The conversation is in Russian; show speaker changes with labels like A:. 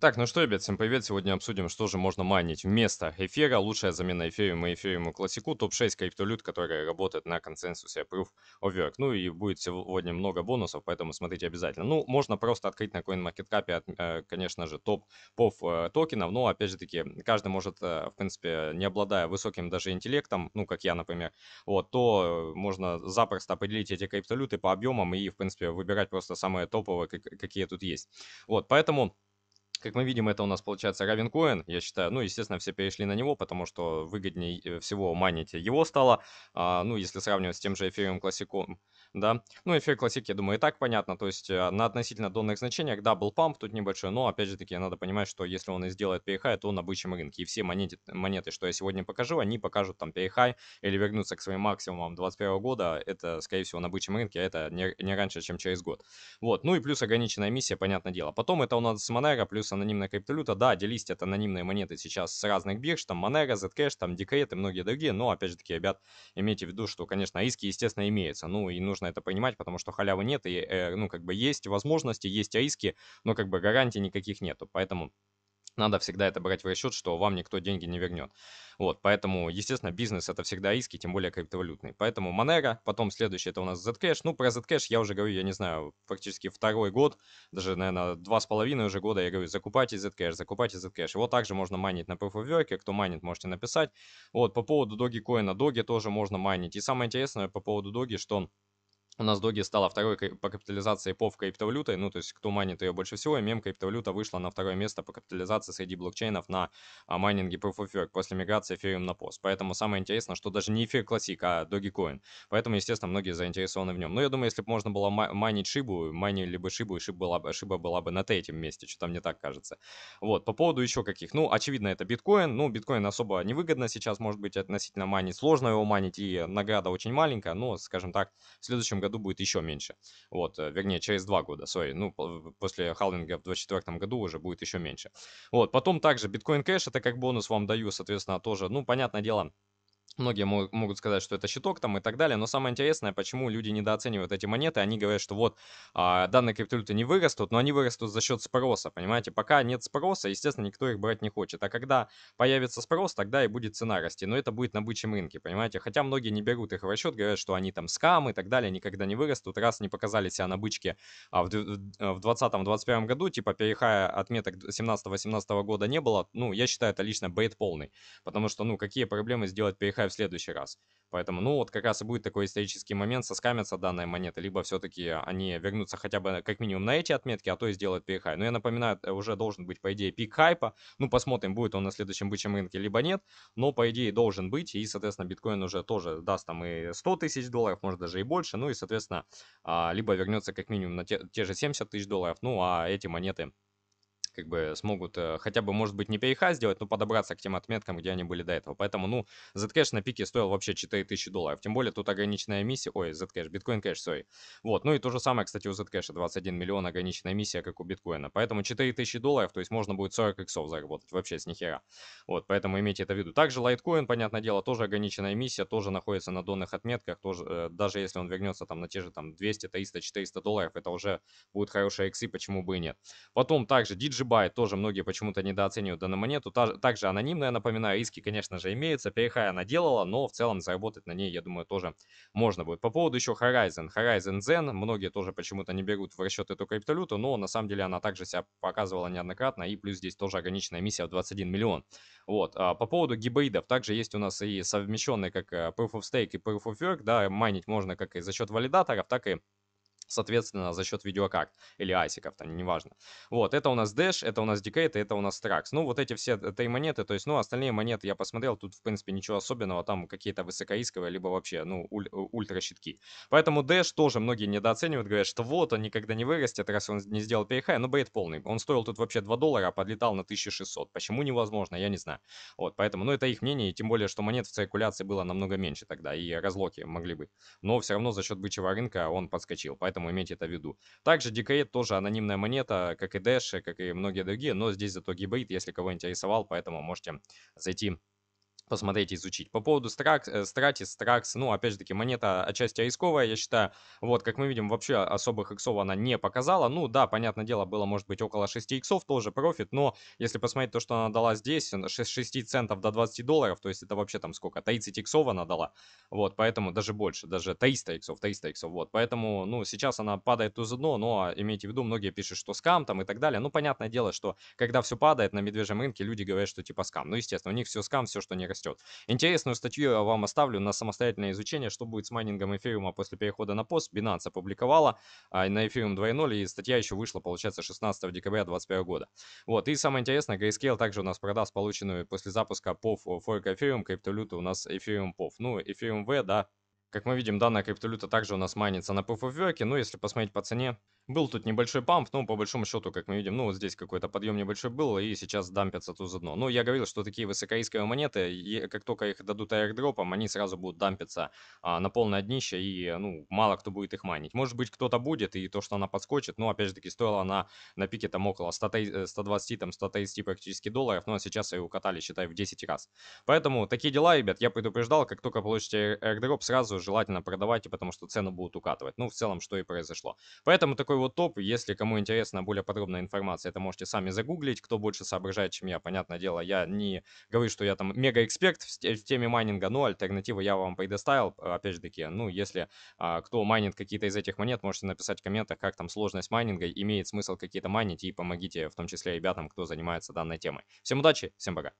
A: Так, ну что, ребят, всем привет. Сегодня обсудим, что же можно майнить вместо эфира. Лучшая замена эфириума и эфириуму классику. Топ-6 криптовалют, которые работают на консенсусе Proof of Work. Ну и будет сегодня много бонусов, поэтому смотрите обязательно. Ну, можно просто открыть на CoinMarketCap, э, конечно же, топ поф э, токенов. Но, опять же таки, каждый может, э, в принципе, не обладая высоким даже интеллектом, ну, как я, например, вот, то можно запросто определить эти криптовалюты по объемам и, в принципе, выбирать просто самые топовые, какие тут есть. Вот, поэтому... Как мы видим, это у нас получается равен коин, я считаю. Ну, естественно, все перешли на него, потому что выгоднее э, всего майнить его стало. А, ну, если сравнивать с тем же эфириум классиком, да. Ну, эфир классик, я думаю, и так понятно. То есть э, на относительно донных значениях, да, был памп тут небольшой, но, опять же таки, надо понимать, что если он и сделает перехай, то на обычном рынке. И все монеты, монеты, что я сегодня покажу, они покажут там перехай или вернутся к своим максимумам 21 года. Это, скорее всего, на обычном рынке, а это не, не раньше, чем через год. Вот, ну и плюс ограниченная миссия, понятное дело. Потом это у нас с Монера плюс курс анонимная криптовалюта. Да, делисть это анонимные монеты сейчас с разных бирж, там Monero, Zcash, там Decred и многие другие. Но, опять же таки, ребят, имейте в виду, что, конечно, риски, естественно, имеются. Ну, и нужно это понимать, потому что халявы нет, и, э, ну, как бы есть возможности, есть риски, но, как бы, гарантий никаких нету. Поэтому надо всегда это брать в расчет, что вам никто деньги не вернет. Вот, поэтому, естественно, бизнес это всегда иски, тем более криптовалютный. Поэтому Monero, потом следующий это у нас Zcash. Ну, про Zcash я уже говорю, я не знаю, практически второй год, даже, наверное, два с половиной уже года я говорю, закупайте Zcash, закупайте Zcash. Его также можно майнить на Proof of Work, кто майнит, можете написать. Вот, по поводу Dogecoin, Doge тоже можно майнить. И самое интересное по поводу Doge, что он у нас Доги стала второй по капитализации по криптовалютой, ну, то есть кто майнит ее больше всего, и мем криптовалюта вышла на второе место по капитализации среди блокчейнов на а, майнинге Proof of Work после миграции Ethereum на пост. Поэтому самое интересное, что даже не эфир Classic, а доги Dogecoin. Поэтому, естественно, многие заинтересованы в нем. Но я думаю, если бы можно было майнить Шибу, майнили бы Шибу, и Шиба была, бы, Шиба была бы на третьем месте, что-то мне так кажется. Вот, по поводу еще каких. Ну, очевидно, это биткоин. Ну, биткоин особо невыгодно сейчас, может быть, относительно майнить. Сложно его майнить, и награда очень маленькая, но, скажем так, в следующем году году будет еще меньше. Вот, э, вернее, через два года, сори. Ну, после халвинга в 2024 году уже будет еще меньше. Вот, потом также биткоин кэш, это как бонус вам даю, соответственно, тоже, ну, понятное дело, Многие могут сказать, что это щиток там и так далее, но самое интересное, почему люди недооценивают эти монеты, они говорят, что вот а, данные криптовалюты не вырастут, но они вырастут за счет спроса, понимаете? Пока нет спроса, естественно, никто их брать не хочет, а когда появится спрос, тогда и будет цена расти, но это будет на бычьем рынке, понимаете? Хотя многие не берут их в расчет, говорят, что они там скам и так далее, никогда не вырастут, раз не показали себя на бычке а в 2020-2021 а году, типа перехая отметок 17-18 года не было, ну, я считаю, это лично бейт полный, потому что, ну, какие проблемы сделать переход отдыхаю в следующий раз. Поэтому, ну, вот как раз и будет такой исторический момент, соскамятся данные монеты, либо все-таки они вернутся хотя бы как минимум на эти отметки, а то и сделают перехай. Но я напоминаю, э, уже должен быть, по идее, пик хайпа. Ну, посмотрим, будет он на следующем бычьем рынке, либо нет. Но, по идее, должен быть. И, соответственно, биткоин уже тоже даст там и 100 тысяч долларов, может, даже и больше. Ну, и, соответственно, а, либо вернется как минимум на те, те же 70 тысяч долларов, ну, а эти монеты как бы смогут э, хотя бы, может быть, не переха сделать, но подобраться к тем отметкам, где они были до этого. Поэтому, ну, Zcash на пике стоил вообще 4000 долларов. Тем более тут ограниченная миссия, ой, Zcash, биткоин кэш, сори. Вот, ну и то же самое, кстати, у Zcash 21 миллион ограниченная миссия, как у биткоина. Поэтому 4000 долларов, то есть можно будет 40 иксов заработать вообще с нихера. Вот, поэтому имейте это в виду. Также Litecoin, понятное дело, тоже ограниченная миссия, тоже находится на донных отметках, тоже, э, даже если он вернется там на те же там 200, 300, 400 долларов, это уже будут хорошие иксы, почему бы и нет. Потом также DigiBox Бай тоже многие почему-то недооценивают данную монету. Та, также анонимная, напоминаю, иски, конечно же, имеются. PHI она делала, но в целом заработать на ней, я думаю, тоже можно будет. По поводу еще Horizon. Horizon Zen. Многие тоже почему-то не берут в расчет эту криптовалюту, но на самом деле она также себя показывала неоднократно. И плюс здесь тоже ограниченная миссия в 21 миллион. Вот. А по поводу гибридов. Также есть у нас и совмещенные как э, Proof of Stake и Proof of Work. Да, майнить можно как и за счет валидаторов, так и соответственно, за счет видеокарт или асиков, там, неважно. Вот, это у нас Dash, это у нас Decade, это у нас Trax. Ну, вот эти все три монеты, то есть, ну, остальные монеты я посмотрел, тут, в принципе, ничего особенного, там какие-то высокорисковые, либо вообще, ну, уль- э, ультра щитки. Поэтому Dash тоже многие недооценивают, говорят, что вот, он никогда не вырастет, раз он не сделал перехай, но бред полный. Он стоил тут вообще 2 доллара, а подлетал на 1600. Почему невозможно, я не знаю. Вот, поэтому, ну, это их мнение, и тем более, что монет в циркуляции было намного меньше тогда, и разлоки могли быть. Но все равно за счет бычьего рынка он подскочил, поэтому поэтому иметь это в виду. Также DKE тоже анонимная монета, как и Dash, как и многие другие, но здесь зато гибрид, если кого интересовал, поэтому можете зайти посмотреть изучить. По поводу Стракс, э, Стратис, Стракс, ну, опять же таки, монета отчасти рисковая, я считаю. Вот, как мы видим, вообще особых иксов она не показала. Ну, да, понятное дело, было, может быть, около 6 иксов, тоже профит, но если посмотреть то, что она дала здесь, 6, 6 центов до 20 долларов, то есть это вообще там сколько, 30 иксов она дала. Вот, поэтому даже больше, даже 300 иксов, 300 иксов, вот. Поэтому, ну, сейчас она падает из дно, но имейте в виду, многие пишут, что скам там и так далее. Ну, понятное дело, что когда все падает на медвежьем рынке, люди говорят, что типа скам. Ну, естественно, у них все скам, все, что не растет растет. Интересную статью я вам оставлю на самостоятельное изучение, что будет с майнингом эфириума после перехода на пост. Binance опубликовала а, на эфириум 2.0, и статья еще вышла, получается, 16 декабря 2021 года. Вот, и самое интересное, Grayscale также у нас продаст полученную после запуска POF Fork Ethereum, криптовалюты у нас Ethereum POF. Ну, Ethereum V, да, как мы видим, данная криптовалюта также у нас майнится на Proof of Work, но если посмотреть по цене, был тут небольшой памп, но по большому счету, как мы видим, ну вот здесь какой-то подъем небольшой был, и сейчас дампятся тут за дно. Но ну, я говорил, что такие высокоисковые монеты, и как только их дадут аирдропом, они сразу будут дампиться а, на полное днище, и ну мало кто будет их майнить. Может быть кто-то будет, и то, что она подскочит, но ну, опять же таки стоила она на пике там около 100, 120, э, там 130 практически долларов, но сейчас ее укатали, считай, в 10 раз. Поэтому такие дела, ребят, я предупреждал, как только получите аирдроп, сразу желательно продавайте, потому что цену будут укатывать. Ну в целом, что и произошло. Поэтому такой вот топ. Если кому интересна более подробная информация, это можете сами загуглить. Кто больше соображает, чем я, понятное дело, я не говорю, что я там мега-эксперт в теме майнинга, но альтернативы я вам предоставил, а, опять же таки. Ну, если а, кто майнит какие-то из этих монет, можете написать в комментах, как там сложность майнинга, имеет смысл какие-то майнить, и помогите в том числе ребятам, кто занимается данной темой. Всем удачи, всем пока!